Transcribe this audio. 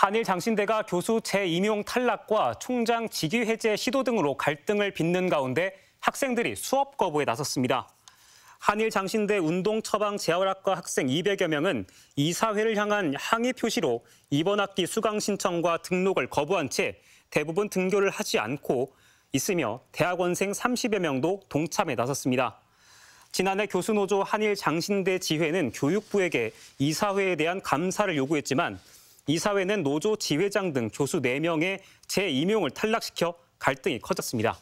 한일 장신대가 교수 재임용 탈락과 총장 직위 해제 시도 등으로 갈등을 빚는 가운데 학생들이 수업 거부에 나섰습니다. 한일 장신대 운동 처방 재활학과 학생 200여 명은 이사회를 향한 항의 표시로 이번 학기 수강 신청과 등록을 거부한 채 대부분 등교를 하지 않고 있으며 대학원생 30여 명도 동참에 나섰습니다. 지난해 교수노조 한일 장신대 지회는 교육부에게 이사회에 대한 감사를 요구했지만 이사회는 노조 지회장 등 교수 4명의 재임용을 탈락시켜 갈등이 커졌습니다.